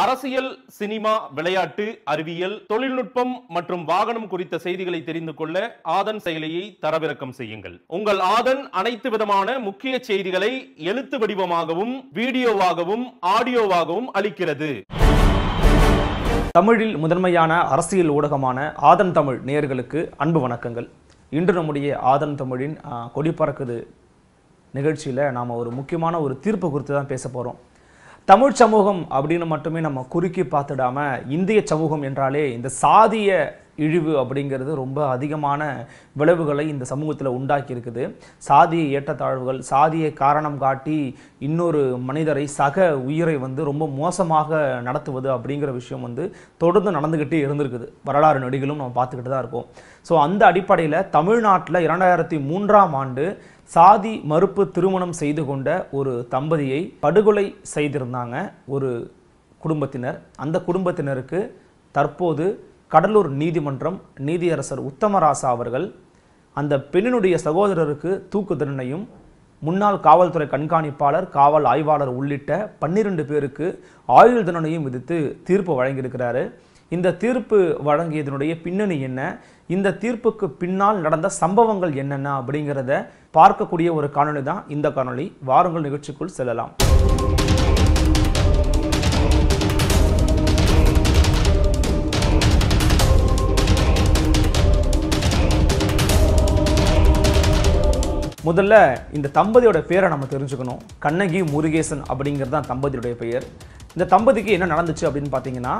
அரசியல் சினிமா விளையாட்டு அறிவியல் தொழில்நுட்பம் மற்றும் வாகனம் குறித்த செய்திகளை தெரிந்து கொள்ள ஆதன் செயலியை தரவிறக்கம் செய்யுங்கள் உங்கள் ஆதன் அனைத்து விதமான முக்கிய செய்திகளை எழுத்து வடிவமாகவும் வீடியோவாகவும் ஆடியோவாகவும் அளிக்கிறது தமிழில் முதன்மையான அரசியல் ஊடகமான ஆதன் தமிழ் நேயர்களுக்கு அன்பு வணக்கங்கள் இன்று நம்முடைய ஆதன் தமிழின் கொடி பறக்குது நிகழ்ச்சியில் நாம் ஒரு முக்கியமான ஒரு தீர்ப்பு குறித்து தான் பேச போகிறோம் தமிழ் சமூகம் அப்படின்னு மட்டுமே நம்ம குறுக்கி பார்த்துடாம இந்திய சமூகம் என்றாலே இந்த சாதிய இழிவு அப்படிங்கிறது ரொம்ப அதிகமான விளைவுகளை இந்த சமூகத்தில் உண்டாக்கி இருக்குது சாதிய ஏற்றத்தாழ்வுகள் சாதியை காரணம் காட்டி இன்னொரு மனிதரை சக உயிரை வந்து ரொம்ப மோசமாக நடத்துவது அப்படிங்கிற விஷயம் வந்து தொடர்ந்து நடந்துக்கிட்டே இருந்திருக்குது வரலாறு நடிகளும் நம்ம பார்த்துக்கிட்டு தான் இருக்கோம் ஸோ அந்த அடிப்படையில் தமிழ்நாட்டில் இரண்டாயிரத்தி மூன்றாம் ஆண்டு சாதி மறுப்பு திருமணம் செய்து கொண்ட ஒரு தம்பதியை படுகொலை செய்திருந்தாங்க ஒரு குடும்பத்தினர் அந்த குடும்பத்தினருக்கு தற்போது கடலூர் நீதிமன்றம் நீதியரசர் உத்தமராசா அவர்கள் அந்த பெண்ணினுடைய சகோதரருக்கு தூக்கு தண்டனையும் முன்னாள் காவல்துறை கண்காணிப்பாளர் காவல் ஆய்வாளர் உள்ளிட்ட பன்னிரண்டு பேருக்கு ஆயுள் தண்டனையும் விதித்து தீர்ப்பு வழங்கியிருக்கிறாரு இந்த தீர்ப்பு வழங்கியதனுடைய பின்னணி என்ன இந்த தீர்ப்புக்கு பின்னால் நடந்த சம்பவங்கள் என்னென்ன அப்படிங்கிறத பார்க்கக்கூடிய ஒரு காணொலி தான் இந்த காணொலி வாரங்கள் நிகழ்ச்சிக்குள் செல்லலாம் முதல்ல இந்த தம்பதியோட பேரை நம்ம தெரிஞ்சுக்கணும் கண்ணகி முருகேசன் அப்படிங்கிறது தான் தம்பதியுடைய பெயர் இந்த தம்பதிக்கு என்ன நடந்துச்சு அப்படின்னு பார்த்தீங்கன்னா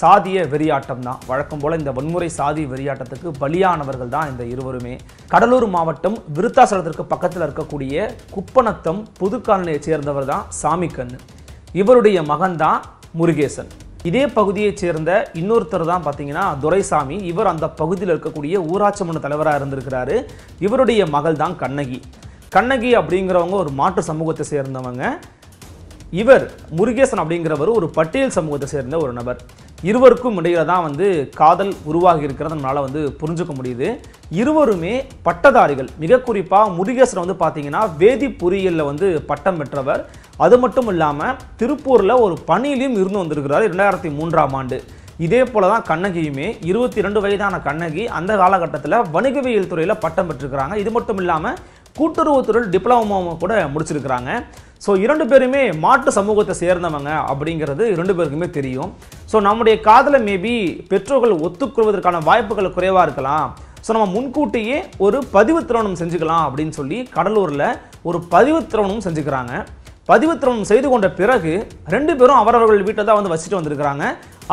சாதிய வெறியாட்டம் தான் வழக்கம் போல் இந்த வன்முறை சாதி வெறியாட்டத்துக்கு பலியானவர்கள் தான் இந்த இருவருமே கடலூர் மாவட்டம் விருத்தாசலத்திற்கு பக்கத்தில் இருக்கக்கூடிய குப்பநத்தம் புதுக்காலனியை சேர்ந்தவர் தான் சாமிக்கண்ணு இவருடைய மகன் தான் முருகேசன் இதே பகுதியைச் சேர்ந்த இன்னொருத்தர் தான் பார்த்தீங்கன்னா துரைசாமி இவர் அந்த பகுதியில் இருக்கக்கூடிய ஊராட்சி மன்ற தலைவராக இருந்திருக்கிறாரு இவருடைய மகள் தான் கண்ணகி கண்ணகி அப்படிங்கிறவங்க ஒரு மாற்று சமூகத்தை சேர்ந்தவங்க இவர் முருகேசன் அப்படிங்கிறவர் ஒரு பட்டியல் சமூகத்தை சேர்ந்த ஒரு நபர் இருவருக்கும் இடையில தான் வந்து காதல் உருவாகி இருக்கிறத நம்மளால் வந்து புரிஞ்சுக்க முடியுது இருவருமே பட்டதாரிகள் மிக குறிப்பாக முருகேசன் வந்து பார்த்தீங்கன்னா வேதி பொறியியலில் வந்து பட்டம் பெற்றவர் அது மட்டும் இல்லாமல் திருப்பூரில் ஒரு பணியிலையும் இருந்து வந்திருக்கிறார் இரண்டாயிரத்தி மூன்றாம் ஆண்டு இதே போல தான் கண்ணகியுமே இருபத்தி ரெண்டு வயதான கண்ணகி அந்த காலகட்டத்தில் வணிகவியல் துறையில் பட்டம் பெற்றிருக்கிறாங்க இது மட்டும் இல்லாமல் கூட்டுறவுத்துறை டிப்ளமோ கூட முடிச்சிருக்கிறாங்க ஸோ இரண்டு பேருமே மாட்டு சமூகத்தை சேர்ந்தவங்க அப்படிங்கிறது இரண்டு பேருக்குமே தெரியும் ஸோ நம்முடைய காதலை மேபி பெற்றோர்கள் ஒத்துக்கொள்வதற்கான வாய்ப்புகள் குறைவாக இருக்கலாம் ஸோ நம்ம முன்கூட்டியே ஒரு பதிவு திருமணம் செஞ்சுக்கலாம் அப்படின்னு சொல்லி கடலூரில் ஒரு பதிவு திருமணம் செஞ்சுக்கிறாங்க பதிவு திருமணம் செய்து கொண்ட பிறகு ரெண்டு பேரும் அவரவர்கள் வீட்டை தான் வந்து வசிட்டு வந்திருக்கிறாங்க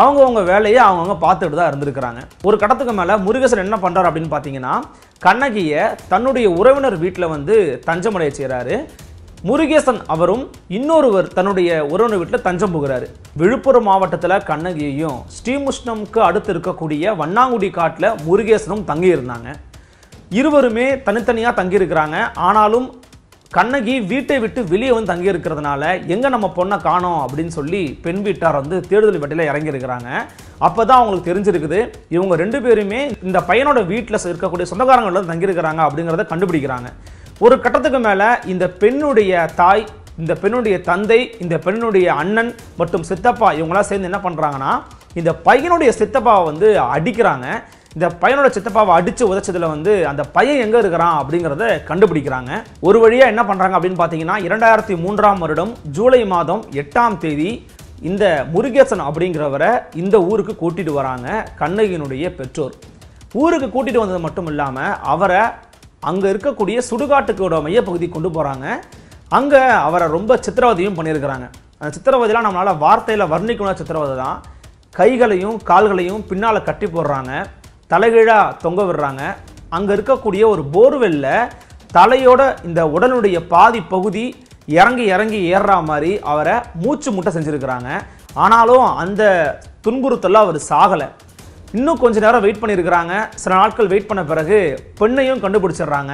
அவங்கவுங்க வேலையை அவங்கவுங்க பார்த்துட்டு தான் இருந்திருக்கிறாங்க ஒரு கடத்துக்கு மேலே முருகேசன் என்ன பண்ணுறாரு அப்படின்னு பார்த்தீங்கன்னா கண்ணகியை தன்னுடைய உறவினர் வீட்டில் வந்து தஞ்சமடைய செய்கிறாரு முருகேசன் அவரும் இன்னொருவர் தன்னுடைய உறவு வீட்டில் தஞ்சம் புகிறாரு விழுப்புரம் மாவட்டத்தில் கண்ணகியையும் ஸ்ரீமுஷ்ணம்க்கு அடுத்து இருக்கக்கூடிய வண்ணாங்குடி காட்டில் முருகேசனும் தங்கியிருந்தாங்க இருவருமே தனித்தனியாக தங்கியிருக்கிறாங்க ஆனாலும் கண்ணகி வீட்டை விட்டு வெளியே வந்து தங்கியிருக்கிறதுனால எங்கே நம்ம பொண்ணை காணோம் அப்படின்னு சொல்லி பெண் வீட்டார் வந்து தேடுதல் வட்டியில் இறங்கியிருக்கிறாங்க அப்போ தான் அவங்களுக்கு தெரிஞ்சிருக்குது இவங்க ரெண்டு பேருமே இந்த பையனோட வீட்டில் இருக்கக்கூடிய சொந்தக்காரங்களில் தங்கியிருக்கிறாங்க அப்படிங்கிறத கண்டுபிடிக்கிறாங்க ஒரு கட்டத்துக்கு மேலே இந்த பெண்ணுடைய தாய் இந்த பெண்ணுடைய தந்தை இந்த பெண்ணுடைய அண்ணன் மற்றும் சித்தப்பா இவங்களாம் சேர்ந்து என்ன பண்ணுறாங்கன்னா இந்த பையனுடைய சித்தப்பாவை வந்து அடிக்கிறாங்க இந்த பையனோட சித்தப்பாவை அடித்து உதச்சதில் வந்து அந்த பையன் எங்கே இருக்கிறான் அப்படிங்கிறத கண்டுபிடிக்கிறாங்க ஒரு வழியாக என்ன பண்ணுறாங்க அப்படின்னு பார்த்தீங்கன்னா இரண்டாயிரத்தி மூன்றாம் வருடம் ஜூலை மாதம் எட்டாம் தேதி இந்த முருகேசன் அப்படிங்கிறவரை இந்த ஊருக்கு கூட்டிகிட்டு வராங்க கண்ணகியினுடைய பெற்றோர் ஊருக்கு கூட்டிகிட்டு வந்தது மட்டும் இல்லாமல் அவரை அங்கே இருக்கக்கூடிய சுடுகாட்டுக்கோட மையப்பகுதி கொண்டு போகிறாங்க அங்கே அவரை ரொம்ப சித்திரவதையும் பண்ணியிருக்கிறாங்க அந்த சித்திரவதையெலாம் நம்மளால் வார்த்தையில் வர்ணிக்கணும் சித்திரவதை தான் கைகளையும் கால்களையும் பின்னால் கட்டி போடுறாங்க தலைகீழாக தொங்க விடுறாங்க அங்கே இருக்கக்கூடிய ஒரு போர்வெல்ல தலையோட இந்த உடலுடைய பாதி பகுதி இறங்கி இறங்கி ஏறுற மாதிரி அவரை மூச்சு முட்டை செஞ்சுருக்கிறாங்க ஆனாலும் அந்த துன்புறுத்தலாம் அவர் சாகலை இன்னும் கொஞ்ச நேரம் வெயிட் பண்ணியிருக்கிறாங்க சில நாட்கள் வெயிட் பண்ண பிறகு பெண்ணையும் கண்டுபிடிச்சிடுறாங்க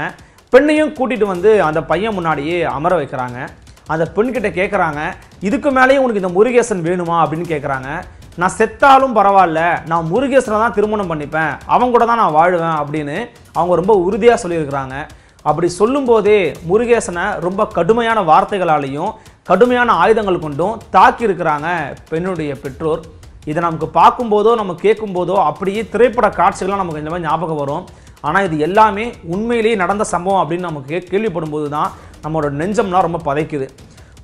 பெண்ணையும் கூட்டிகிட்டு வந்து அந்த பையன் முன்னாடியே அமர வைக்கிறாங்க அந்த பெண்கிட்ட கேட்குறாங்க இதுக்கு மேலேயும் உனக்கு இந்த முருகேசன் வேணுமா அப்படின்னு கேட்குறாங்க நான் செத்தாலும் பரவாயில்ல நான் முருகேசனை தான் திருமணம் பண்ணிப்பேன் அவங்க கூட தான் நான் வாழுவேன் அப்படின்னு அவங்க ரொம்ப உறுதியாக சொல்லியிருக்கிறாங்க அப்படி சொல்லும்போதே முருகேசனை ரொம்ப கடுமையான வார்த்தைகளாலையும் கடுமையான ஆயுதங்கள் கொண்டும் தாக்கியிருக்கிறாங்க பெண்ணுடைய பெற்றோர் இதை நமக்கு பார்க்கும்போதோ நம்ம கேட்கும்போதோ அப்படியே திரைப்பட காட்சிகள்லாம் நமக்கு இந்த மாதிரி ஞாபகம் வரும் ஆனால் இது எல்லாமே உண்மையிலேயே நடந்த சம்பவம் அப்படின்னு நமக்கு கேள்விப்படும் போது தான் நம்மளோட நெஞ்சம்லாம் ரொம்ப பதைக்குது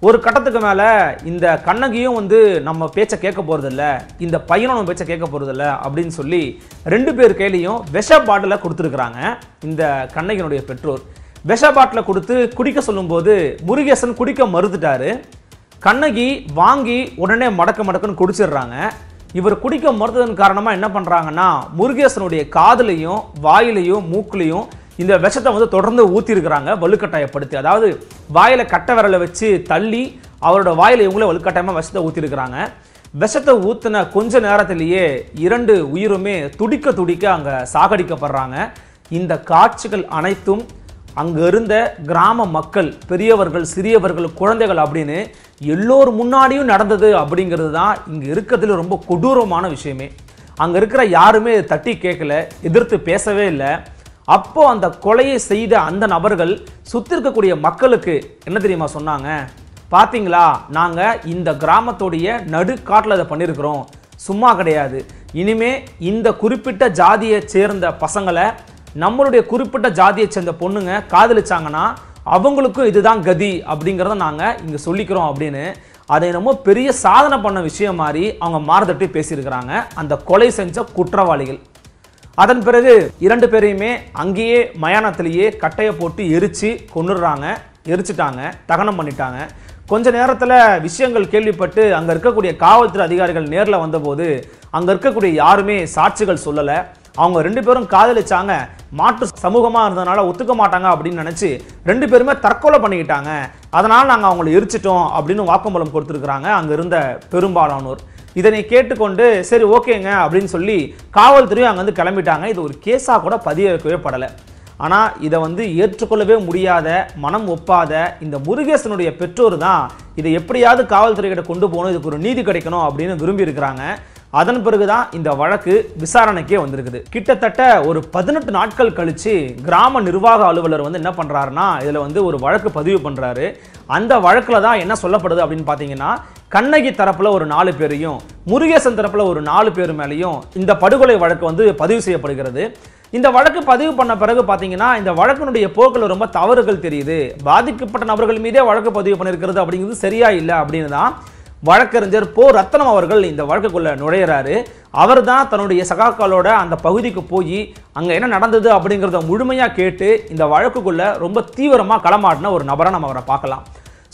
ஒரு கட்டத்துக்கு மேலே இந்த கண்ணகியும் வந்து நம்ம பேச்சை கேட்க போகிறதில்ல இந்த பையனும் நம்ம பேச்சை கேட்க போகிறதில்ல அப்படின்னு சொல்லி ரெண்டு பேர் கையிலையும் விஷ பாட்டில் கொடுத்துருக்குறாங்க இந்த கண்ணகியினுடைய பெற்றோர் விஷ பாட்டில் கொடுத்து குடிக்க சொல்லும்போது முருகேசன் குடிக்க மறுத்துட்டாரு கண்ணகி வாங்கி உடனே மடக்க மடக்குன்னு குடிச்சிடுறாங்க இவர் குடிக்க மறுத்ததன் காரணமாக என்ன பண்ணுறாங்கன்னா முருகேசனுடைய காதலையும் வாயிலையும் மூக்குலையும் இந்த விஷத்தை வந்து தொடர்ந்து ஊற்றிருக்கிறாங்க வலுக்கட்டாயப்படுத்தி அதாவது வாயில் கட்ட விரலை வச்சு தள்ளி அவரோட வாயில் இவங்களே வலுக்கட்டாயமாக விஷத்தை ஊற்றிருக்கிறாங்க விஷத்தை ஊற்றின கொஞ்ச நேரத்திலேயே இரண்டு உயிருமே துடிக்க துடிக்க அங்கே சாகடிக்கப்படுறாங்க இந்த காட்சிகள் அனைத்தும் அங்கே இருந்த கிராம மக்கள் பெரியவர்கள் சிறியவர்கள் குழந்தைகள் அப்படின்னு எல்லோர் முன்னாடியும் நடந்தது அப்படிங்கிறது தான் இங்கே இருக்கிறதுல ரொம்ப கொடூரமான விஷயமே அங்கே இருக்கிற யாருமே தட்டி கேட்கல எதிர்த்து பேசவே இல்லை அப்போ அந்த கொலையை செய்த அந்த நபர்கள் சுற்றி இருக்கக்கூடிய மக்களுக்கு என்ன தெரியுமா சொன்னாங்க பார்த்தீங்களா நாங்கள் இந்த கிராமத்துடைய நடுக்காட்டில் அதை பண்ணியிருக்கிறோம் சும்மா கிடையாது இனிமே இந்த குறிப்பிட்ட ஜாதியை சேர்ந்த பசங்களை நம்மளுடைய குறிப்பிட்ட ஜாதியை சேர்ந்த பொண்ணுங்க காதலிச்சாங்கன்னா அவங்களுக்கும் இதுதான் கதி அப்படிங்கிறத நாங்கள் இங்கே சொல்லிக்கிறோம் அப்படின்னு அதை என்னமோ பெரிய சாதனை பண்ண விஷயம் மாதிரி அவங்க மாறுதட்டி பேசியிருக்கிறாங்க அந்த கொலை செஞ்ச குற்றவாளிகள் அதன் பிறகு இரண்டு பேரையுமே அங்கேயே மயானத்திலேயே கட்டையை போட்டு எரித்து கொண்டுடுறாங்க எரிச்சிட்டாங்க தகனம் பண்ணிட்டாங்க கொஞ்ச நேரத்தில் விஷயங்கள் கேள்விப்பட்டு அங்கே இருக்கக்கூடிய காவல்துறை அதிகாரிகள் நேரில் வந்தபோது அங்கே இருக்கக்கூடிய யாருமே சாட்சிகள் சொல்லலை அவங்க ரெண்டு பேரும் காதலிச்சாங்க மாற்று சமூகமாக இருந்ததுனால ஒத்துக்க மாட்டாங்க அப்படின்னு நினச்சி ரெண்டு பேருமே தற்கொலை பண்ணிக்கிட்டாங்க அதனால் நாங்கள் அவங்கள எரிச்சிட்டோம் அப்படின்னு வாக்குமூலம் கொடுத்துருக்குறாங்க அங்கே இருந்த பெரும்பாலானோர் இதனை கேட்டுக்கொண்டு சரி ஓகேங்க அப்படின்னு சொல்லி காவல்துறையும் அங்கேருந்து கிளம்பிட்டாங்க இது ஒரு கேஸாக கூட பதிய வைக்கவே படலை ஆனால் இதை வந்து ஏற்றுக்கொள்ளவே முடியாத மனம் ஒப்பாத இந்த முருகேசனுடைய பெற்றோர் தான் இதை எப்படியாவது காவல்துறைகிட்ட கொண்டு போகணும் இதுக்கு ஒரு நீதி கிடைக்கணும் அப்படின்னு விரும்பி இருக்கிறாங்க அதன் பிறகுதான் இந்த வழக்கு விசாரணைக்கே வந்திருக்குது கிட்டத்தட்ட ஒரு பதினெட்டு நாட்கள் கழிச்சு கிராம நிர்வாக அலுவலர் வந்து என்ன பண்ணுறாருன்னா இதில் வந்து ஒரு வழக்கு பதிவு பண்ணுறாரு அந்த வழக்கில் தான் என்ன சொல்லப்படுது அப்படின்னு பார்த்தீங்கன்னா கண்ணகி தரப்பில் ஒரு நாலு பேரையும் முருகேசன் தரப்பில் ஒரு நாலு பேர் மேலேயும் இந்த படுகொலை வழக்கு வந்து பதிவு செய்யப்படுகிறது இந்த வழக்கு பதிவு பண்ண பிறகு பார்த்தீங்கன்னா இந்த வழக்கினுடைய போக்கில் ரொம்ப தவறுகள் தெரியுது பாதிக்கப்பட்ட நபர்கள் மீதே வழக்கு பதிவு பண்ணியிருக்கிறது அப்படிங்கிறது சரியா இல்லை அப்படின்னு தான் வழக்கறிஞர் போ ரத்னம் அவர்கள் இந்த வழக்குக்குள்ளே நுழையிறாரு அவர் தான் தன்னுடைய சகாக்களோட அந்த பகுதிக்கு போய் அங்கே என்ன நடந்தது அப்படிங்கிறத முழுமையாக கேட்டு இந்த வழக்குக்குள்ளே ரொம்ப தீவிரமாக களமாடின ஒரு நபரை நம்ம அவரை பார்க்கலாம்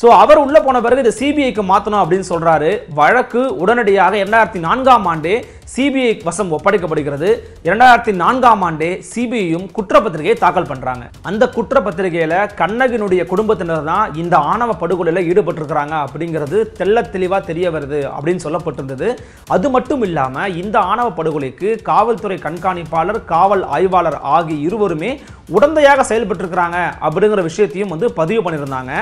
ஸோ அவர் உள்ளே போன பிறகு இதை சிபிஐக்கு மாற்றணும் அப்படின்னு சொல்கிறாரு வழக்கு உடனடியாக இரண்டாயிரத்தி நான்காம் ஆண்டு சிபிஐ வசம் ஒப்படைக்கப்படுகிறது இரண்டாயிரத்தி நான்காம் ஆண்டே சிபிஐயும் குற்றப்பத்திரிகையை தாக்கல் பண்றாங்க அந்த குற்றப்பத்திரிகையில கண்ணகினுடைய குடும்பத்தினர் தான் இந்த ஆணவ படுகொலையில் ஈடுபட்டிருக்கிறாங்க அப்படிங்கிறது தெல்ல தெளிவா தெரிய வருது அப்படின்னு சொல்லப்பட்டிருந்தது அது மட்டும் இல்லாம இந்த ஆணவ படுகொலைக்கு காவல்துறை கண்காணிப்பாளர் காவல் ஆய்வாளர் ஆகிய இருவருமே உடந்தையாக செயல்பட்டிருக்கிறாங்க அப்படிங்கிற விஷயத்தையும் வந்து பதிவு பண்ணியிருந்தாங்க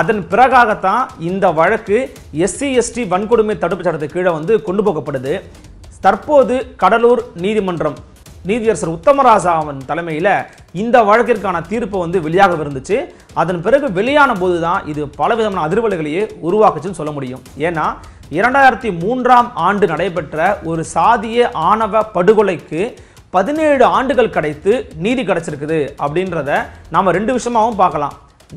அதன் பிறகாகத்தான் இந்த வழக்கு எஸ்சி எஸ்டி வன்கொடுமை தடுப்பு சட்டத்துக்கு கீழே வந்து கொண்டு போகப்படுது தற்போது கடலூர் நீதிமன்றம் நீதியரசர் உத்தமராசா அவன் தலைமையில் இந்த வழக்கிற்கான தீர்ப்பு வந்து வெளியாக இருந்துச்சு அதன் பிறகு வெளியான போது தான் இது பலவிதமான அதிர்வலைகளையே உருவாக்குச்சுன்னு சொல்ல முடியும் ஏன்னா இரண்டாயிரத்தி மூன்றாம் ஆண்டு நடைபெற்ற ஒரு சாதிய ஆணவ படுகொலைக்கு பதினேழு ஆண்டுகள் கிடைத்து நீதி கிடைச்சிருக்குது அப்படின்றத நாம் ரெண்டு விஷயமாகவும் பார்க்கலாம்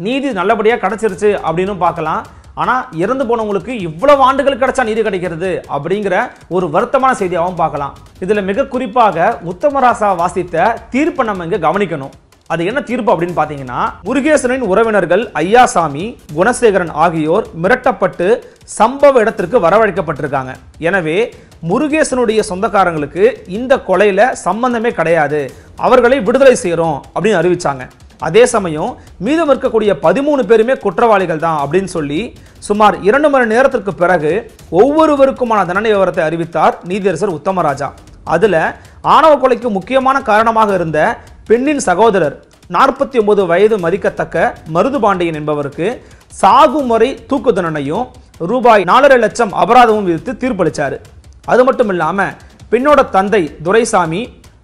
நீதி நல்லபடியாக கிடைச்சிருச்சு அப்படின்னு பார்க்கலாம் ஆனால் இறந்து போனவங்களுக்கு இவ்வளவு ஆண்டுகள் கிடைச்சா நீதி கிடைக்கிறது அப்படிங்கிற ஒரு வருத்தமான செய்தியாகவும் பார்க்கலாம் இதில் மிக குறிப்பாக உத்தமராசா வாசித்த தீர்ப்பை நம்ம இங்கே கவனிக்கணும் அது என்ன தீர்ப்பு அப்படின்னு பார்த்தீங்கன்னா முருகேசனின் உறவினர்கள் ஐயாசாமி குணசேகரன் ஆகியோர் மிரட்டப்பட்டு சம்பவ இடத்திற்கு வரவழைக்கப்பட்டிருக்காங்க எனவே முருகேசனுடைய சொந்தக்காரங்களுக்கு இந்த கொலையில் சம்பந்தமே கிடையாது அவர்களை விடுதலை செய்கிறோம் அப்படின்னு அறிவிச்சாங்க அதே சமயம் மீதம் இருக்கக்கூடிய பதிமூணு பேருமே குற்றவாளிகள் தான் அப்படின்னு சொல்லி சுமார் இரண்டு மணி நேரத்திற்கு பிறகு ஒவ்வொருவருக்குமான தண்டனை விவரத்தை அறிவித்தார் நீதியரசர் உத்தமராஜா அதில் ஆணவ கொலைக்கு முக்கியமான காரணமாக இருந்த பெண்ணின் சகோதரர் நாற்பத்தி ஒன்பது வயது மதிக்கத்தக்க மருது பாண்டியன் என்பவருக்கு சாகுமுறை தூக்கு தண்டனையும் ரூபாய் நாலரை லட்சம் அபராதமும் விதித்து தீர்ப்பளித்தார் அது மட்டும் இல்லாமல் பெண்ணோட தந்தை துரைசாமி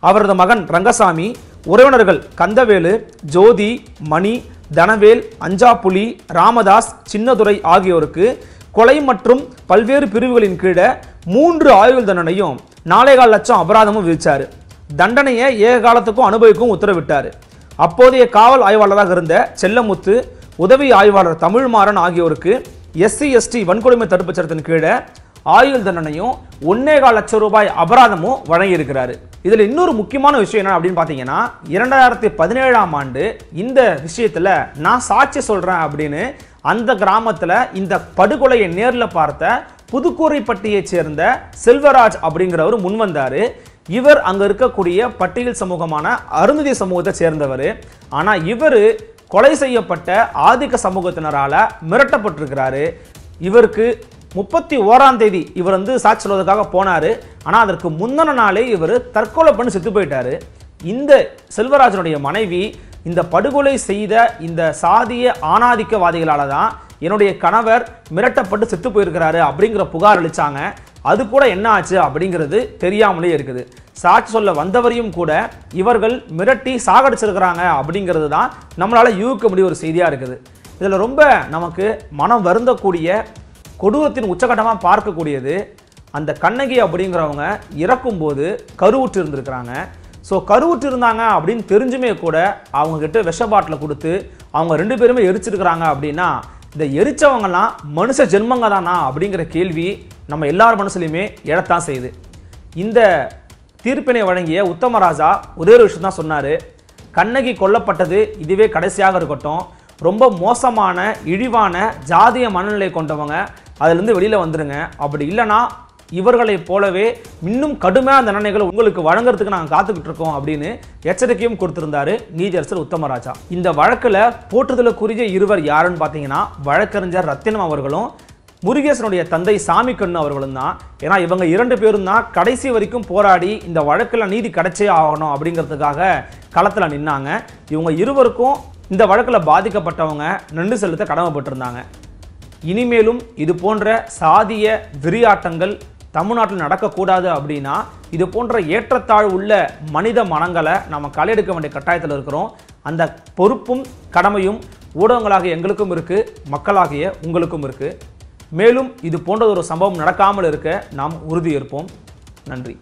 அவரது மகன் ரங்கசாமி உறவினர்கள் கந்தவேலு ஜோதி மணி தனவேல் அஞ்சாப்புலி ராமதாஸ் சின்னதுரை ஆகியோருக்கு கொலை மற்றும் பல்வேறு பிரிவுகளின் கீழே மூன்று ஆயுள் தண்டனையும் நாலேகால் லட்சம் அபராதமும் விதித்தார் தண்டனையை ஏக காலத்துக்கும் அனுபவிக்கும் உத்தரவிட்டார் அப்போதைய காவல் ஆய்வாளராக இருந்த செல்லமுத்து உதவி ஆய்வாளர் தமிழ்மாறன் ஆகியோருக்கு எஸ்சி எஸ்டி வன்கொடுமை தடுப்புச் சட்டத்தின் கீழே ஆயுள் தண்டனையும் ஒன்னே கால் லட்சம் ரூபாய் அபராதமும் வழங்கியிருக்கிறாரு இதில் இன்னொரு முக்கியமான விஷயம் என்ன அப்படின்னு பார்த்தீங்கன்னா இரண்டாயிரத்தி பதினேழாம் ஆண்டு இந்த விஷயத்தில் நான் சாட்சி சொல்கிறேன் அப்படின்னு அந்த கிராமத்தில் இந்த படுகொலையை நேரில் பார்த்த புதுக்கோரைப்பட்டியை சேர்ந்த செல்வராஜ் அப்படிங்கிறவர் முன்வந்தார் இவர் அங்கே இருக்கக்கூடிய பட்டியல் சமூகமான அருந்ததி சமூகத்தை சேர்ந்தவர் ஆனால் இவர் கொலை செய்யப்பட்ட ஆதிக்க சமூகத்தினரால் மிரட்டப்பட்டிருக்கிறாரு இவருக்கு முப்பத்தி ஓராம் தேதி இவர் வந்து சாட்சி சொல்வதற்காக போனார் ஆனால் அதற்கு முந்தின நாளே இவர் தற்கொலை பண்ணி செத்து போயிட்டார் இந்த செல்வராஜனுடைய மனைவி இந்த படுகொலை செய்த இந்த சாதிய ஆணாதிக்கவாதிகளால் தான் என்னுடைய கணவர் மிரட்டப்பட்டு செத்து போயிருக்கிறாரு அப்படிங்கிற புகார் அளித்தாங்க அது கூட என்ன ஆச்சு அப்படிங்கிறது தெரியாமலே இருக்குது சாட்சி சொல்ல வந்தவரையும் கூட இவர்கள் மிரட்டி சாகடிச்சிருக்கிறாங்க அப்படிங்கிறது தான் நம்மளால் யூகிக்க முடிய ஒரு செய்தியாக இருக்குது இதில் ரொம்ப நமக்கு மனம் வருந்தக்கூடிய கொடூரத்தின் உச்சகட்டமாக பார்க்கக்கூடியது அந்த கண்ணகி அப்படிங்கிறவங்க இறக்கும்போது கருவுற்று இருந்திருக்கிறாங்க ஸோ கருவுற்று இருந்தாங்க அப்படின்னு தெரிஞ்சுமே கூட அவங்கக்கிட்ட விஷ பாட்டில் கொடுத்து அவங்க ரெண்டு பேருமே எரிச்சிருக்கிறாங்க அப்படின்னா இந்த எரிச்சவங்கலாம் மனுஷ ஜென்மங்க தானா அப்படிங்கிற கேள்வி நம்ம எல்லார் மனசுலையுமே எழத்தான் செய்யுது இந்த தீர்ப்பினை வழங்கிய உத்தமராஜா ஒரே ஒரு விஷயம் தான் சொன்னார் கண்ணகி கொல்லப்பட்டது இதுவே கடைசியாக இருக்கட்டும் ரொம்ப மோசமான இழிவான ஜாதிய மனநிலை கொண்டவங்க அதிலிருந்து வெளியில் வந்துடுங்க அப்படி இல்லைனா இவர்களைப் போலவே இன்னும் கடுமையாக தண்டனைகளை உங்களுக்கு வழங்குறதுக்கு நாங்கள் காத்துக்கிட்டு இருக்கோம் அப்படின்னு எச்சரிக்கையும் கொடுத்திருந்தாரு நீதியரசர் உத்தமராஜா இந்த வழக்கில் போற்றுதலுக்குரிய இருவர் யாருன்னு பார்த்தீங்கன்னா வழக்கறிஞர் ரத்தினம் அவர்களும் முருகேசனுடைய தந்தை சாமி கண்ணு அவர்களும் தான் ஏன்னா இவங்க இரண்டு பேரும் தான் கடைசி வரைக்கும் போராடி இந்த வழக்கில் நீதி கிடைச்சே ஆகணும் அப்படிங்கிறதுக்காக களத்தில் நின்னாங்க இவங்க இருவருக்கும் இந்த வழக்கில் பாதிக்கப்பட்டவங்க நின்று செலுத்த கடமைப்பட்டிருந்தாங்க இனிமேலும் இது போன்ற சாதிய விரியாட்டங்கள் தமிழ்நாட்டில் நடக்கக்கூடாது அப்படின்னா இது போன்ற ஏற்றத்தாழ் உள்ள மனித மனங்களை நம்ம களையெடுக்க வேண்டிய கட்டாயத்தில் இருக்கிறோம் அந்த பொறுப்பும் கடமையும் ஊடகங்களாகிய எங்களுக்கும் இருக்குது மக்களாகிய உங்களுக்கும் இருக்குது மேலும் இது போன்ற ஒரு சம்பவம் நடக்காமல் இருக்க நாம் உறுதியேற்போம் நன்றி